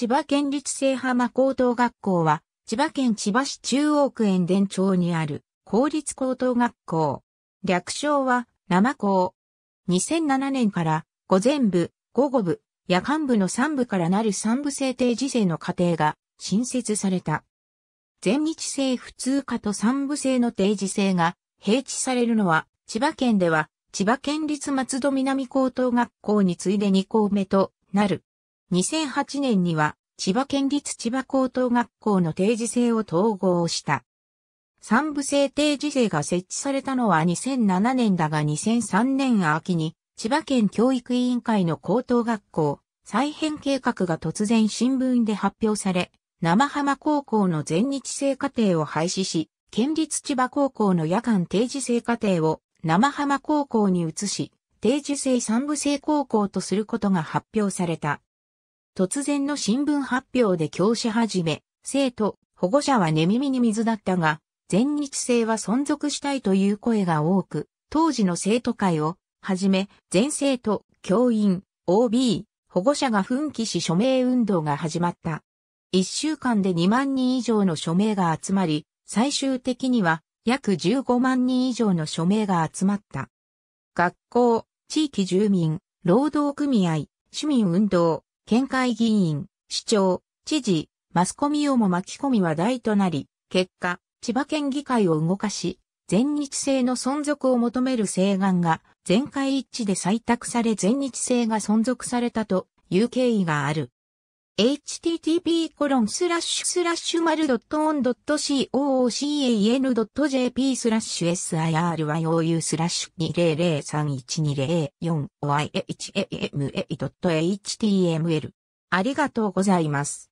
千葉県立聖浜高等学校は、千葉県千葉市中央区園田町にある公立高等学校。略称は、生校。2007年から、午前部、午後部、夜間部の3部からなる3部制定時制の課程が新設された。全日制普通科と3部制の定時制が併置されるのは、千葉県では、千葉県立松戸南高等学校に次いで2校目となる。2008年には千葉県立千葉高等学校の定時制を統合した。三部制定時制が設置されたのは2007年だが2003年秋に千葉県教育委員会の高等学校再編計画が突然新聞で発表され、生浜高校の全日制課程を廃止し、県立千葉高校の夜間定時制課程を生浜高校に移し、定時制三部制高校とすることが発表された。突然の新聞発表で教師始め、生徒、保護者は寝耳に水だったが、全日制は存続したいという声が多く、当時の生徒会を、はじめ、全生徒、教員、OB、保護者が奮起し署名運動が始まった。一週間で2万人以上の署名が集まり、最終的には約15万人以上の署名が集まった。学校、地域住民、労働組合、市民運動、県会議員、市長、知事、マスコミをも巻き込み話題となり、結果、千葉県議会を動かし、全日制の存続を求める請願が全会一致で採択され全日制が存続されたという経緯がある。http コロンスラッシュスラッシュマルドットオンドット c o o c a n ドット jp スラッシュ sirYOU スラッシュ2 0 0 3 1 2 0 4 oihama ドット html ありがとうございます。